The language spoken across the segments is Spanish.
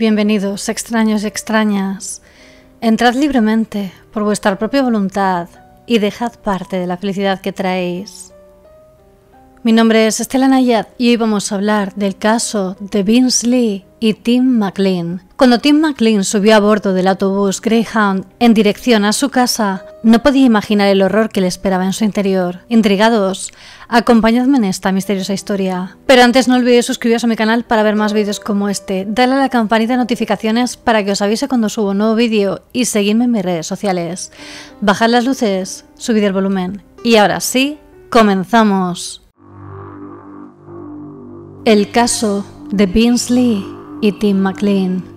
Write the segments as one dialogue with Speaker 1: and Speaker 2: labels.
Speaker 1: Bienvenidos, extraños y extrañas. Entrad libremente por vuestra propia voluntad y dejad parte de la felicidad que traéis. Mi nombre es Estela Nayad y hoy vamos a hablar del caso de Vince Lee y Tim McLean. Cuando Tim McLean subió a bordo del autobús Greyhound en dirección a su casa, no podía imaginar el horror que le esperaba en su interior. Intrigados, acompañadme en esta misteriosa historia. Pero antes no olvidéis suscribiros a mi canal para ver más vídeos como este, darle a la campanita de notificaciones para que os avise cuando subo un nuevo vídeo y seguidme en mis redes sociales. Bajad las luces, subid el volumen. Y ahora sí, comenzamos. El caso de Binsley y Tim McLean.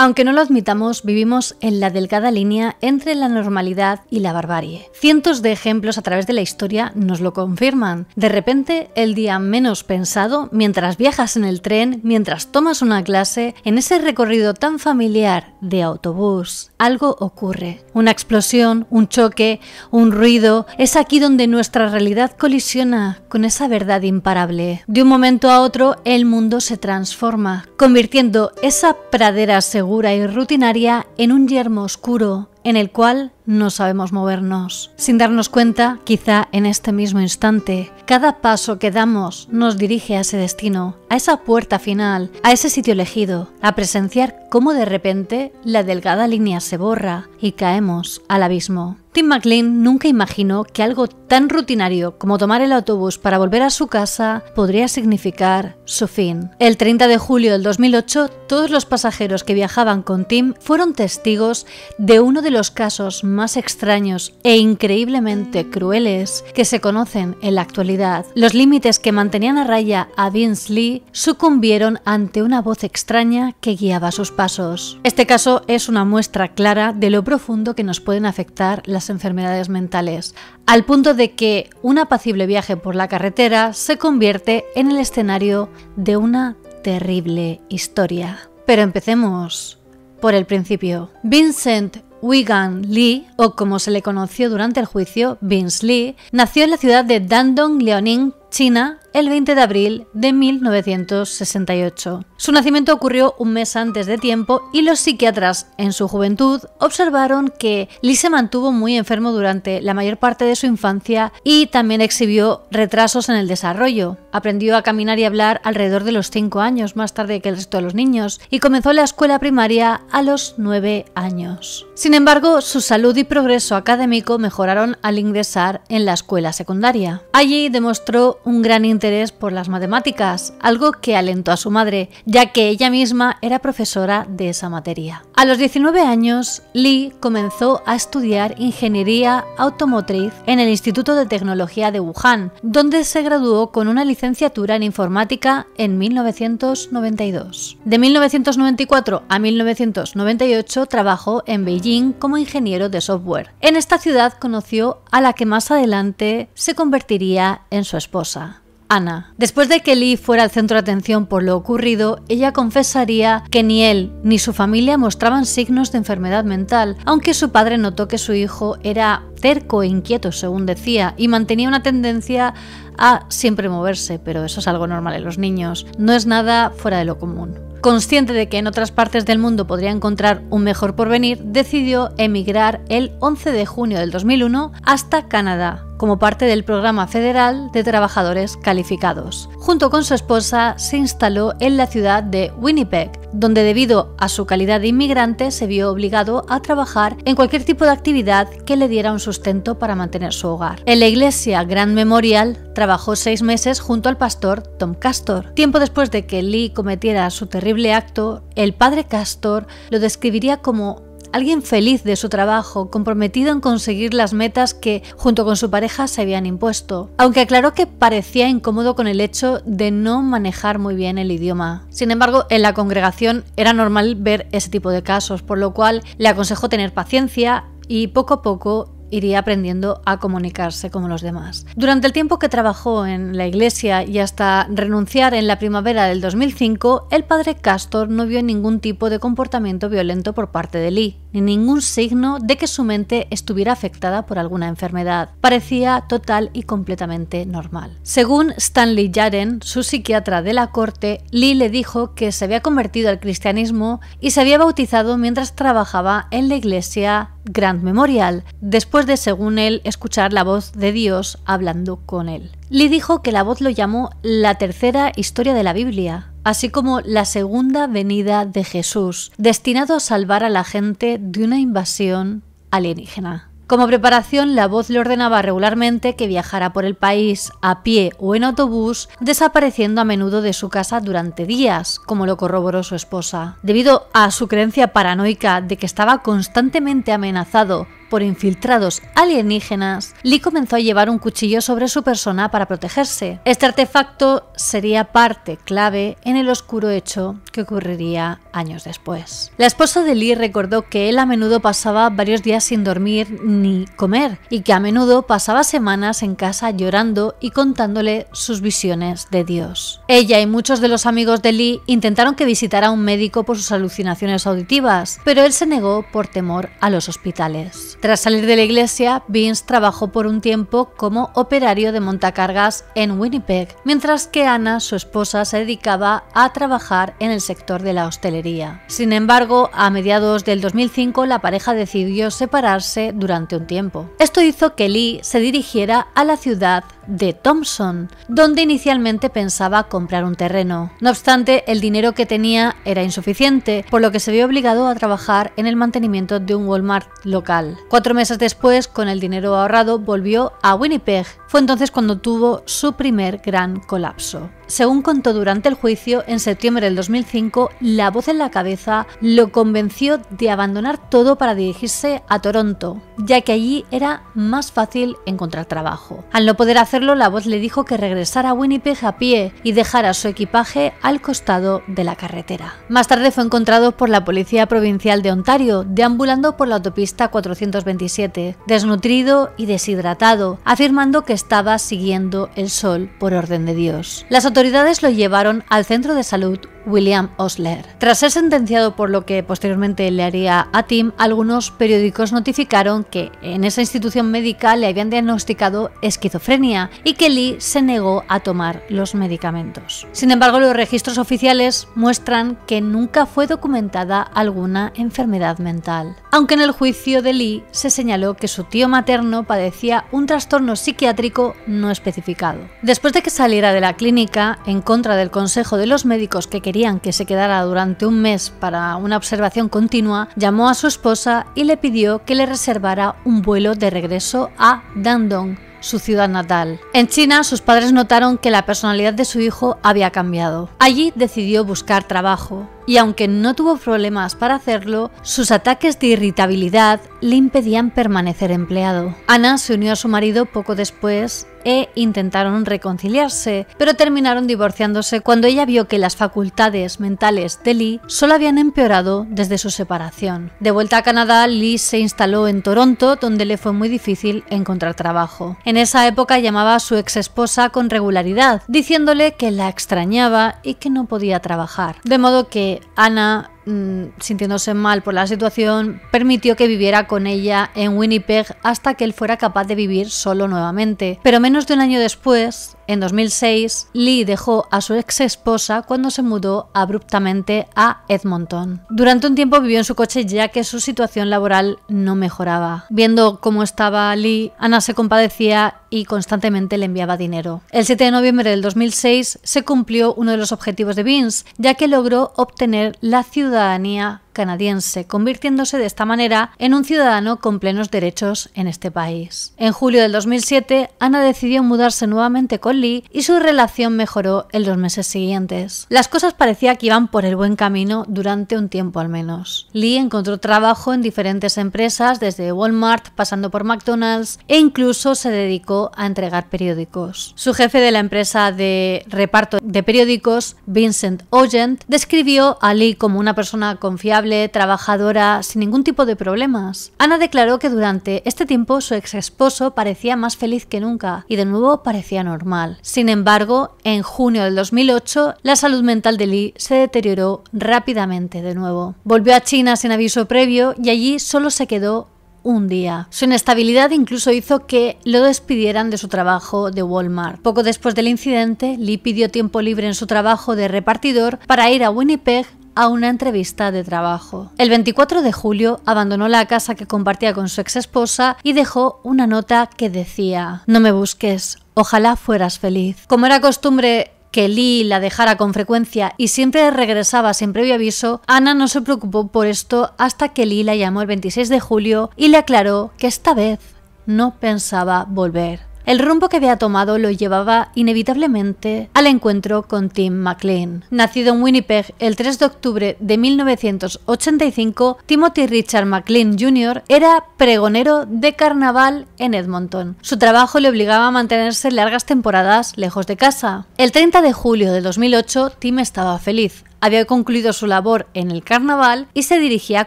Speaker 1: Aunque no lo admitamos, vivimos en la delgada línea entre la normalidad y la barbarie. Cientos de ejemplos a través de la historia nos lo confirman. De repente, el día menos pensado, mientras viajas en el tren, mientras tomas una clase, en ese recorrido tan familiar de autobús, algo ocurre. Una explosión, un choque, un ruido, es aquí donde nuestra realidad colisiona con esa verdad imparable. De un momento a otro, el mundo se transforma, convirtiendo esa pradera segura y rutinaria en un yermo oscuro en el cual no sabemos movernos. Sin darnos cuenta, quizá en este mismo instante, cada paso que damos nos dirige a ese destino, a esa puerta final, a ese sitio elegido, a presenciar cómo de repente la delgada línea se borra y caemos al abismo. Tim McLean nunca imaginó que algo tan rutinario como tomar el autobús para volver a su casa podría significar su fin. El 30 de julio del 2008, todos los pasajeros que viajaban con Tim fueron testigos de uno de los casos más extraños e increíblemente crueles que se conocen en la actualidad. Los límites que mantenían a raya a Vince Lee sucumbieron ante una voz extraña que guiaba sus pasos. Este caso es una muestra clara de lo profundo que nos pueden afectar las enfermedades mentales, al punto de que un apacible viaje por la carretera se convierte en el escenario de una terrible historia. Pero empecemos por el principio. Vincent Wigan Lee, o como se le conoció durante el juicio, Vince Lee, nació en la ciudad de Dandong, Liaoning, China, el 20 de abril de 1968. Su nacimiento ocurrió un mes antes de tiempo y los psiquiatras en su juventud observaron que Lee se mantuvo muy enfermo durante la mayor parte de su infancia y también exhibió retrasos en el desarrollo. Aprendió a caminar y hablar alrededor de los 5 años más tarde que el resto de los niños y comenzó la escuela primaria a los 9 años. Sin embargo, su salud y progreso académico mejoraron al ingresar en la escuela secundaria. Allí demostró un gran interés por las matemáticas, algo que alentó a su madre, ya que ella misma era profesora de esa materia. A los 19 años, Lee comenzó a estudiar ingeniería automotriz en el Instituto de Tecnología de Wuhan, donde se graduó con una licenciatura en informática en 1992. De 1994 a 1998 trabajó en Beijing como ingeniero de software. En esta ciudad conoció a la que más adelante se convertiría en su esposa. Ana. Después de que Lee fuera al centro de atención por lo ocurrido, ella confesaría que ni él ni su familia mostraban signos de enfermedad mental, aunque su padre notó que su hijo era terco e inquieto, según decía, y mantenía una tendencia a siempre moverse, pero eso es algo normal en los niños, no es nada fuera de lo común. Consciente de que en otras partes del mundo podría encontrar un mejor porvenir, decidió emigrar el 11 de junio del 2001 hasta Canadá, como parte del Programa Federal de Trabajadores Calificados. Junto con su esposa se instaló en la ciudad de Winnipeg, donde debido a su calidad de inmigrante se vio obligado a trabajar en cualquier tipo de actividad que le diera un sustento para mantener su hogar. En la iglesia Grand Memorial trabajó seis meses junto al pastor Tom Castor. Tiempo después de que Lee cometiera su terrible acto, el padre Castor lo describiría como alguien feliz de su trabajo, comprometido en conseguir las metas que junto con su pareja se habían impuesto, aunque aclaró que parecía incómodo con el hecho de no manejar muy bien el idioma. Sin embargo, en la congregación era normal ver ese tipo de casos, por lo cual le aconsejó tener paciencia y poco a poco iría aprendiendo a comunicarse como los demás. Durante el tiempo que trabajó en la iglesia y hasta renunciar en la primavera del 2005, el padre Castor no vio ningún tipo de comportamiento violento por parte de Lee, ni ningún signo de que su mente estuviera afectada por alguna enfermedad. Parecía total y completamente normal. Según Stanley Yaren, su psiquiatra de la corte, Lee le dijo que se había convertido al cristianismo y se había bautizado mientras trabajaba en la iglesia Grand Memorial. Después de, según él, escuchar la voz de Dios hablando con él. le dijo que la voz lo llamó la tercera historia de la Biblia, así como la segunda venida de Jesús, destinado a salvar a la gente de una invasión alienígena. Como preparación, la voz le ordenaba regularmente que viajara por el país a pie o en autobús, desapareciendo a menudo de su casa durante días, como lo corroboró su esposa. Debido a su creencia paranoica de que estaba constantemente amenazado por infiltrados alienígenas, Lee comenzó a llevar un cuchillo sobre su persona para protegerse. Este artefacto sería parte clave en el oscuro hecho que ocurriría años después. La esposa de Lee recordó que él a menudo pasaba varios días sin dormir ni comer y que a menudo pasaba semanas en casa llorando y contándole sus visiones de Dios. Ella y muchos de los amigos de Lee intentaron que visitara a un médico por sus alucinaciones auditivas, pero él se negó por temor a los hospitales. Tras salir de la iglesia, Vince trabajó por un tiempo como operario de montacargas en Winnipeg, mientras que Ana, su esposa, se dedicaba a trabajar en el sector de la hostelería. Sin embargo, a mediados del 2005 la pareja decidió separarse durante un tiempo. Esto hizo que Lee se dirigiera a la ciudad de Thompson, donde inicialmente pensaba comprar un terreno. No obstante, el dinero que tenía era insuficiente, por lo que se vio obligado a trabajar en el mantenimiento de un Walmart local. Cuatro meses después, con el dinero ahorrado, volvió a Winnipeg fue entonces cuando tuvo su primer gran colapso. Según contó durante el juicio, en septiembre del 2005, la voz en la cabeza lo convenció de abandonar todo para dirigirse a Toronto, ya que allí era más fácil encontrar trabajo. Al no poder hacerlo, la voz le dijo que regresara a Winnipeg a pie y dejara su equipaje al costado de la carretera. Más tarde fue encontrado por la Policía Provincial de Ontario, deambulando por la autopista 427, desnutrido y deshidratado, afirmando que estaba siguiendo el sol por orden de Dios. Las autoridades lo llevaron al centro de salud William Osler. Tras ser sentenciado por lo que posteriormente le haría a Tim, algunos periódicos notificaron que en esa institución médica le habían diagnosticado esquizofrenia y que Lee se negó a tomar los medicamentos. Sin embargo, los registros oficiales muestran que nunca fue documentada alguna enfermedad mental. Aunque en el juicio de Lee se señaló que su tío materno padecía un trastorno psiquiátrico no especificado. Después de que saliera de la clínica, en contra del consejo de los médicos que quería que se quedara durante un mes para una observación continua, llamó a su esposa y le pidió que le reservara un vuelo de regreso a Dandong, su ciudad natal. En China, sus padres notaron que la personalidad de su hijo había cambiado. Allí decidió buscar trabajo y aunque no tuvo problemas para hacerlo, sus ataques de irritabilidad le impedían permanecer empleado. Ana se unió a su marido poco después e intentaron reconciliarse, pero terminaron divorciándose cuando ella vio que las facultades mentales de Lee solo habían empeorado desde su separación. De vuelta a Canadá, Lee se instaló en Toronto, donde le fue muy difícil encontrar trabajo. En esa época llamaba a su exesposa con regularidad, diciéndole que la extrañaba y que no podía trabajar. De modo que Ana Mm, sintiéndose mal por la situación, permitió que viviera con ella en Winnipeg hasta que él fuera capaz de vivir solo nuevamente. Pero menos de un año después, en 2006, Lee dejó a su ex esposa cuando se mudó abruptamente a Edmonton. Durante un tiempo vivió en su coche ya que su situación laboral no mejoraba. Viendo cómo estaba Lee, Ana se compadecía y constantemente le enviaba dinero. El 7 de noviembre del 2006 se cumplió uno de los objetivos de Vince, ya que logró obtener la ciudad ciudadanía canadiense, convirtiéndose de esta manera en un ciudadano con plenos derechos en este país. En julio del 2007, Ana decidió mudarse nuevamente con Lee y su relación mejoró en los meses siguientes. Las cosas parecía que iban por el buen camino durante un tiempo al menos. Lee encontró trabajo en diferentes empresas, desde Walmart pasando por McDonald's e incluso se dedicó a entregar periódicos. Su jefe de la empresa de reparto de periódicos, Vincent Ogent, describió a Lee como una persona confiable trabajadora, sin ningún tipo de problemas. Ana declaró que durante este tiempo su ex esposo parecía más feliz que nunca y de nuevo parecía normal. Sin embargo, en junio del 2008, la salud mental de Lee se deterioró rápidamente de nuevo. Volvió a China sin aviso previo y allí solo se quedó un día. Su inestabilidad incluso hizo que lo despidieran de su trabajo de Walmart. Poco después del incidente, Lee pidió tiempo libre en su trabajo de repartidor para ir a Winnipeg a una entrevista de trabajo. El 24 de julio abandonó la casa que compartía con su ex esposa y dejó una nota que decía, no me busques, ojalá fueras feliz. Como era costumbre que Lee la dejara con frecuencia y siempre regresaba sin previo aviso, Ana no se preocupó por esto hasta que Lee la llamó el 26 de julio y le aclaró que esta vez no pensaba volver. El rumbo que había tomado lo llevaba inevitablemente al encuentro con Tim McLean. Nacido en Winnipeg el 3 de octubre de 1985, Timothy Richard McLean Jr. era pregonero de carnaval en Edmonton. Su trabajo le obligaba a mantenerse largas temporadas lejos de casa. El 30 de julio de 2008, Tim estaba feliz había concluido su labor en el carnaval y se dirigía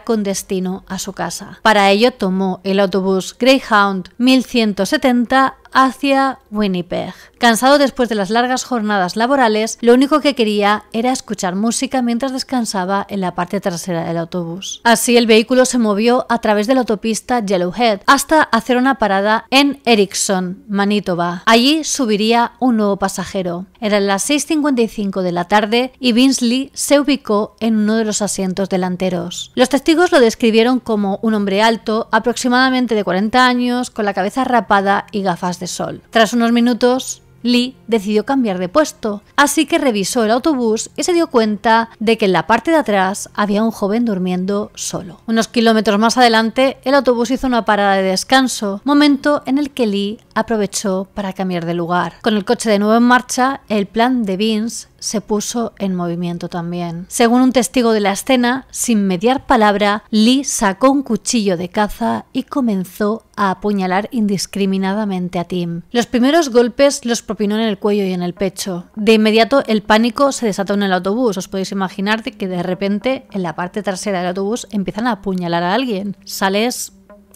Speaker 1: con destino a su casa. Para ello tomó el autobús Greyhound 1170 hacia Winnipeg. Cansado después de las largas jornadas laborales, lo único que quería era escuchar música mientras descansaba en la parte trasera del autobús. Así el vehículo se movió a través de la autopista Yellowhead hasta hacer una parada en Erickson, Manitoba. Allí subiría un nuevo pasajero. Eran las 6.55 de la tarde y Binsley se ubicó en uno de los asientos delanteros. Los testigos lo describieron como un hombre alto, aproximadamente de 40 años, con la cabeza rapada y gafas sol. Tras unos minutos, Lee decidió cambiar de puesto, así que revisó el autobús y se dio cuenta de que en la parte de atrás había un joven durmiendo solo. Unos kilómetros más adelante, el autobús hizo una parada de descanso, momento en el que Lee aprovechó para cambiar de lugar. Con el coche de nuevo en marcha, el plan de Vince se puso en movimiento también. Según un testigo de la escena, sin mediar palabra, Lee sacó un cuchillo de caza y comenzó a apuñalar indiscriminadamente a Tim. Los primeros golpes los propinó en el cuello y en el pecho. De inmediato el pánico se desató en el autobús. Os podéis imaginar que de repente en la parte trasera del autobús empiezan a apuñalar a alguien. Sales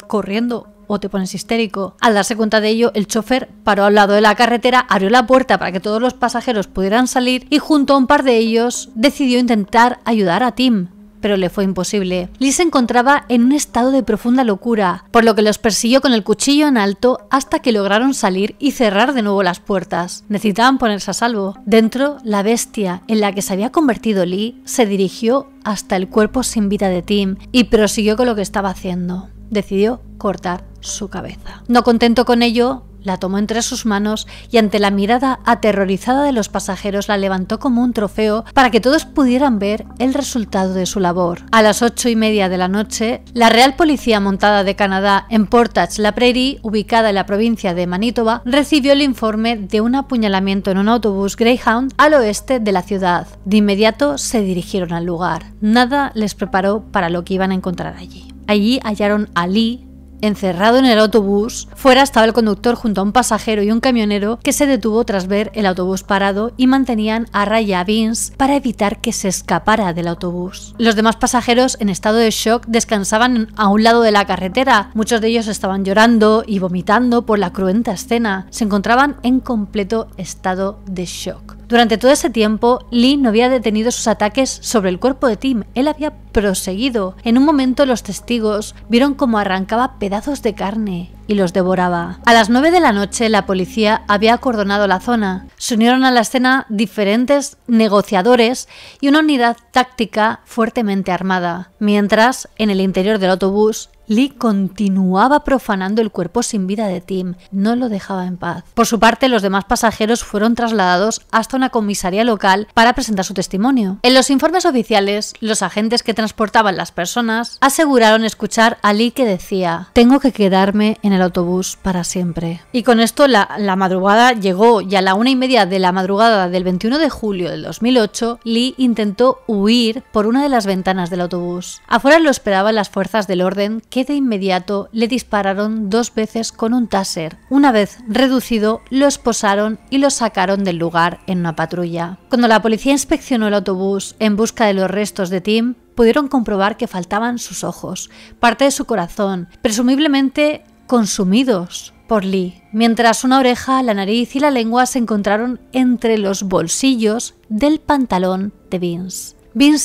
Speaker 1: corriendo o te pones histérico. Al darse cuenta de ello, el chofer paró al lado de la carretera, abrió la puerta para que todos los pasajeros pudieran salir y junto a un par de ellos decidió intentar ayudar a Tim, pero le fue imposible. Lee se encontraba en un estado de profunda locura, por lo que los persiguió con el cuchillo en alto hasta que lograron salir y cerrar de nuevo las puertas. Necesitaban ponerse a salvo. Dentro, la bestia en la que se había convertido Lee se dirigió hasta el cuerpo sin vida de Tim y prosiguió con lo que estaba haciendo. Decidió cortar su cabeza. No contento con ello, la tomó entre sus manos y ante la mirada aterrorizada de los pasajeros la levantó como un trofeo para que todos pudieran ver el resultado de su labor. A las ocho y media de la noche, la Real Policía Montada de Canadá en Portage La Prairie, ubicada en la provincia de Manitoba, recibió el informe de un apuñalamiento en un autobús Greyhound al oeste de la ciudad. De inmediato se dirigieron al lugar. Nada les preparó para lo que iban a encontrar allí. Allí hallaron a Lee, Encerrado en el autobús, fuera estaba el conductor junto a un pasajero y un camionero que se detuvo tras ver el autobús parado y mantenían a raya a Vince para evitar que se escapara del autobús. Los demás pasajeros en estado de shock descansaban a un lado de la carretera. Muchos de ellos estaban llorando y vomitando por la cruenta escena. Se encontraban en completo estado de shock. Durante todo ese tiempo, Lee no había detenido sus ataques sobre el cuerpo de Tim, él había proseguido. En un momento los testigos vieron cómo arrancaba pedazos de carne y los devoraba. A las 9 de la noche la policía había acordonado la zona. Se unieron a la escena diferentes negociadores y una unidad táctica fuertemente armada. Mientras, en el interior del autobús, Lee continuaba profanando el cuerpo sin vida de Tim, no lo dejaba en paz. Por su parte, los demás pasajeros fueron trasladados hasta una comisaría local para presentar su testimonio. En los informes oficiales, los agentes que transportaban las personas aseguraron escuchar a Lee que decía, tengo que quedarme en el autobús para siempre. Y con esto la, madrugada llegó y a la una y media de la madrugada del 21 de julio del 2008, Lee intentó huir por una de las ventanas del autobús. Afuera lo esperaban las fuerzas del orden de inmediato le dispararon dos veces con un taser. Una vez reducido, lo esposaron y lo sacaron del lugar en una patrulla. Cuando la policía inspeccionó el autobús en busca de los restos de Tim, pudieron comprobar que faltaban sus ojos, parte de su corazón, presumiblemente consumidos por Lee, mientras una oreja, la nariz y la lengua se encontraron entre los bolsillos del pantalón de Vince.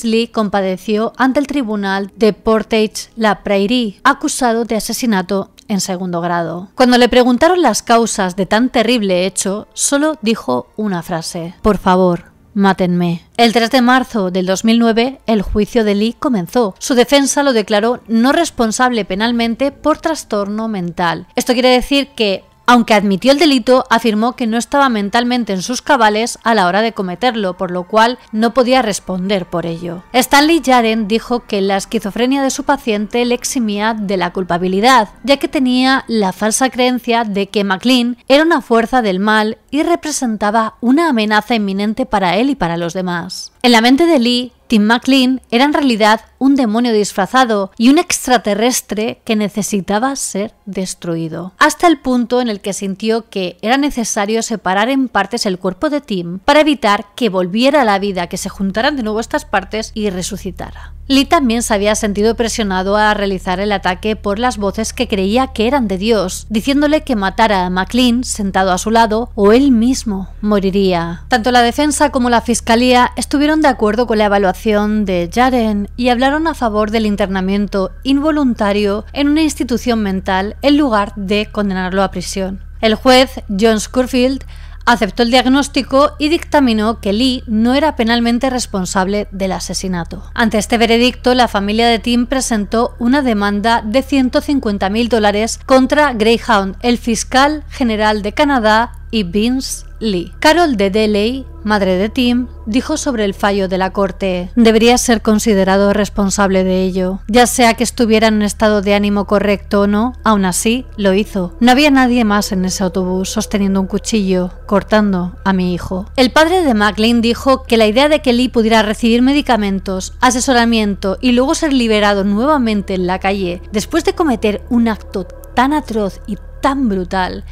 Speaker 1: Lee compadeció ante el tribunal de Portage-la-Prairie, acusado de asesinato en segundo grado. Cuando le preguntaron las causas de tan terrible hecho, solo dijo una frase: Por favor, Mátenme. El 3 de marzo del 2009, el juicio de Lee comenzó. Su defensa lo declaró no responsable penalmente por trastorno mental. Esto quiere decir que aunque admitió el delito, afirmó que no estaba mentalmente en sus cabales a la hora de cometerlo, por lo cual no podía responder por ello. Stanley Jaren dijo que la esquizofrenia de su paciente le eximía de la culpabilidad, ya que tenía la falsa creencia de que McLean era una fuerza del mal y representaba una amenaza inminente para él y para los demás. En la mente de Lee, Tim McLean era en realidad un demonio disfrazado y un extraterrestre que necesitaba ser destruido, hasta el punto en el que sintió que era necesario separar en partes el cuerpo de Tim para evitar que volviera a la vida, que se juntaran de nuevo estas partes y resucitara. Lee también se había sentido presionado a realizar el ataque por las voces que creía que eran de Dios, diciéndole que matara a McLean sentado a su lado o él mismo moriría. Tanto la defensa como la fiscalía estuvieron de acuerdo con la evaluación de Jaren y hablaron a favor del internamiento involuntario en una institución mental en lugar de condenarlo a prisión. El juez John Scurfield aceptó el diagnóstico y dictaminó que Lee no era penalmente responsable del asesinato. Ante este veredicto, la familia de Tim presentó una demanda de 150.000 dólares contra Greyhound, el fiscal general de Canadá, y Vince Lee. Carol de Deley, madre de Tim, dijo sobre el fallo de la corte, debería ser considerado responsable de ello. Ya sea que estuviera en un estado de ánimo correcto o no, aún así lo hizo. No había nadie más en ese autobús sosteniendo un cuchillo, cortando a mi hijo. El padre de McLean dijo que la idea de que Lee pudiera recibir medicamentos, asesoramiento y luego ser liberado nuevamente en la calle después de cometer un acto tan atroz y tan brutal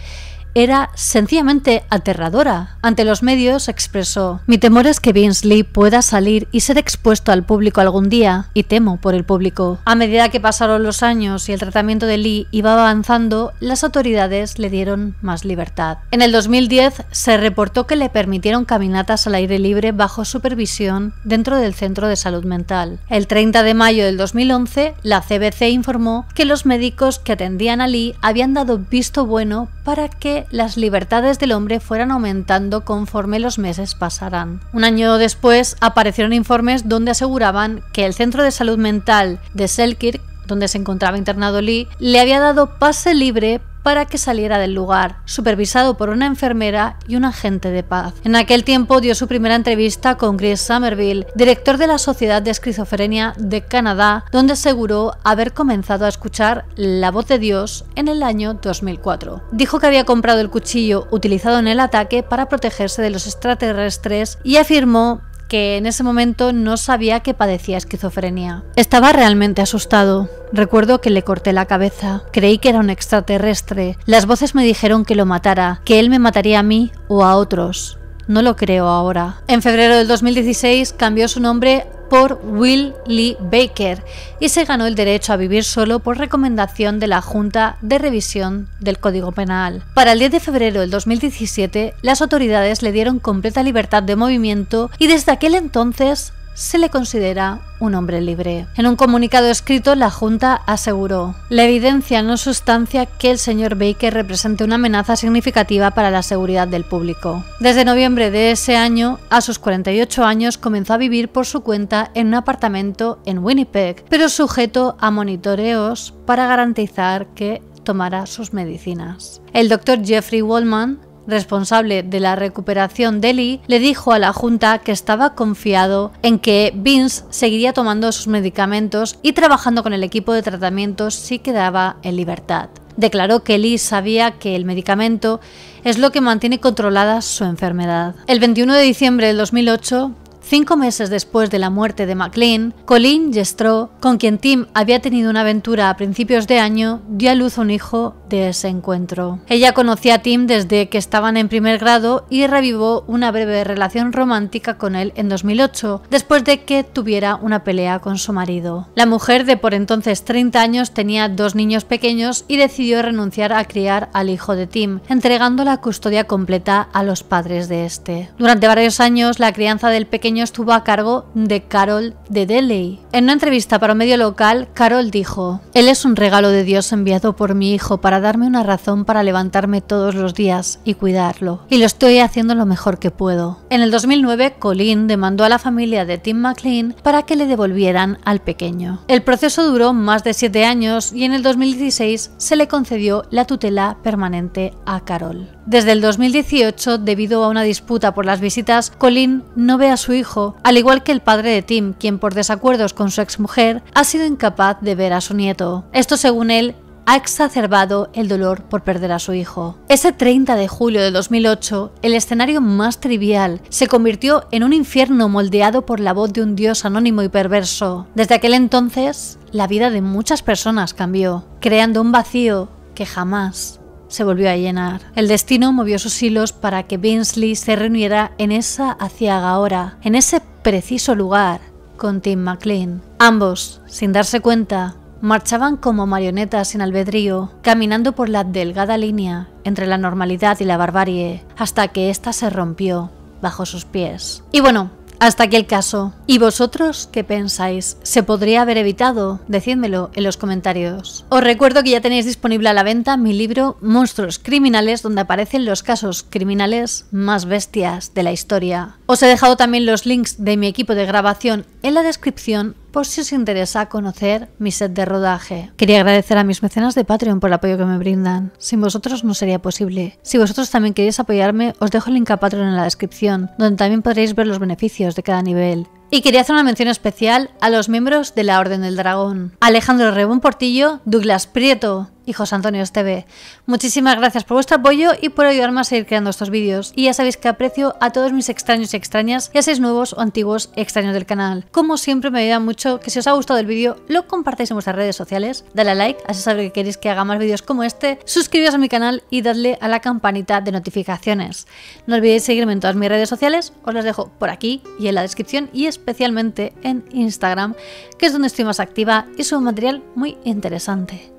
Speaker 1: era sencillamente aterradora. Ante los medios expresó, mi temor es que Vince Lee pueda salir y ser expuesto al público algún día, y temo por el público. A medida que pasaron los años y el tratamiento de Lee iba avanzando, las autoridades le dieron más libertad. En el 2010 se reportó que le permitieron caminatas al aire libre bajo supervisión dentro del centro de salud mental. El 30 de mayo del 2011, la CBC informó que los médicos que atendían a Lee habían dado visto bueno para que las libertades del hombre fueran aumentando conforme los meses pasaran. Un año después aparecieron informes donde aseguraban que el Centro de Salud Mental de Selkirk donde se encontraba internado Lee, le había dado pase libre para que saliera del lugar, supervisado por una enfermera y un agente de paz. En aquel tiempo dio su primera entrevista con Chris Somerville, director de la Sociedad de Esquizofrenia de Canadá, donde aseguró haber comenzado a escuchar la voz de Dios en el año 2004. Dijo que había comprado el cuchillo utilizado en el ataque para protegerse de los extraterrestres y afirmó que en ese momento no sabía que padecía esquizofrenia. Estaba realmente asustado. Recuerdo que le corté la cabeza. Creí que era un extraterrestre. Las voces me dijeron que lo matara, que él me mataría a mí o a otros. No lo creo ahora. En febrero del 2016 cambió su nombre por Will Lee Baker y se ganó el derecho a vivir solo por recomendación de la Junta de Revisión del Código Penal. Para el 10 de febrero del 2017, las autoridades le dieron completa libertad de movimiento y desde aquel entonces se le considera un hombre libre. En un comunicado escrito, la Junta aseguró, la evidencia no sustancia que el señor Baker represente una amenaza significativa para la seguridad del público. Desde noviembre de ese año, a sus 48 años, comenzó a vivir por su cuenta en un apartamento en Winnipeg, pero sujeto a monitoreos para garantizar que tomara sus medicinas. El doctor Jeffrey Wallman responsable de la recuperación de Lee, le dijo a la Junta que estaba confiado en que Vince seguiría tomando sus medicamentos y trabajando con el equipo de tratamiento si quedaba en libertad. Declaró que Lee sabía que el medicamento es lo que mantiene controlada su enfermedad. El 21 de diciembre de 2008, Cinco meses después de la muerte de McLean, Colin Jestro, con quien Tim había tenido una aventura a principios de año, dio a luz un hijo de ese encuentro. Ella conocía a Tim desde que estaban en primer grado y revivó una breve relación romántica con él en 2008, después de que tuviera una pelea con su marido. La mujer de por entonces 30 años tenía dos niños pequeños y decidió renunciar a criar al hijo de Tim, entregando la custodia completa a los padres de este. Durante varios años, la crianza del pequeño estuvo a cargo de Carol de Deley. En una entrevista para un medio local, Carol dijo, Él es un regalo de Dios enviado por mi hijo para darme una razón para levantarme todos los días y cuidarlo, y lo estoy haciendo lo mejor que puedo. En el 2009, Colin demandó a la familia de Tim McLean para que le devolvieran al pequeño. El proceso duró más de 7 años y en el 2016 se le concedió la tutela permanente a Carol. Desde el 2018, debido a una disputa por las visitas, Colin no ve a su hijo, al igual que el padre de Tim, quien por desacuerdos con su exmujer ha sido incapaz de ver a su nieto. Esto según él ha exacerbado el dolor por perder a su hijo. Ese 30 de julio de 2008, el escenario más trivial se convirtió en un infierno moldeado por la voz de un dios anónimo y perverso. Desde aquel entonces, la vida de muchas personas cambió, creando un vacío que jamás se volvió a llenar. El destino movió sus hilos para que Binsley se reuniera en esa aciaga hora, en ese preciso lugar, con Tim McLean. Ambos, sin darse cuenta, marchaban como marionetas sin albedrío, caminando por la delgada línea entre la normalidad y la barbarie, hasta que ésta se rompió bajo sus pies. Y bueno, hasta aquí el caso. ¿Y vosotros qué pensáis? ¿Se podría haber evitado? Decídmelo en los comentarios. Os recuerdo que ya tenéis disponible a la venta mi libro Monstruos Criminales, donde aparecen los casos criminales más bestias de la historia. Os he dejado también los links de mi equipo de grabación en la descripción por si os interesa conocer mi set de rodaje. Quería agradecer a mis mecenas de Patreon por el apoyo que me brindan. Sin vosotros no sería posible. Si vosotros también queréis apoyarme, os dejo el link a Patreon en la descripción, donde también podréis ver los beneficios de cada nivel. Y quería hacer una mención especial a los miembros de la Orden del Dragón. Alejandro Rebón Portillo, Douglas Prieto, y José Antonio Esteve. Muchísimas gracias por vuestro apoyo y por ayudarme a seguir creando estos vídeos. Y ya sabéis que aprecio a todos mis extraños y extrañas, ya seáis nuevos o antiguos extraños del canal. Como siempre me ayuda mucho que si os ha gustado el vídeo lo compartáis en vuestras redes sociales, dale a like, así sabré que queréis que haga más vídeos como este, suscribiros a mi canal y dadle a la campanita de notificaciones. No olvidéis seguirme en todas mis redes sociales, os las dejo por aquí y en la descripción y especialmente en Instagram, que es donde estoy más activa y subo material muy interesante.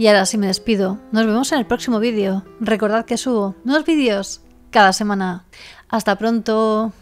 Speaker 1: Y ahora sí me despido. Nos vemos en el próximo vídeo. Recordad que subo nuevos vídeos cada semana. Hasta pronto.